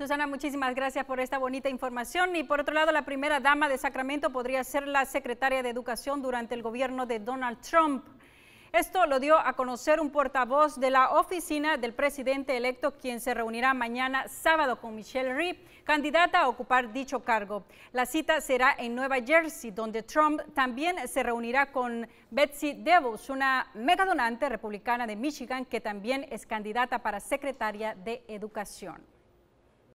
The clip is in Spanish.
Susana, muchísimas gracias por esta bonita información. Y por otro lado, la primera dama de Sacramento podría ser la secretaria de Educación durante el gobierno de Donald Trump. Esto lo dio a conocer un portavoz de la oficina del presidente electo, quien se reunirá mañana sábado con Michelle Rhee, candidata a ocupar dicho cargo. La cita será en Nueva Jersey, donde Trump también se reunirá con Betsy DeVos, una megadonante republicana de Michigan que también es candidata para secretaria de Educación.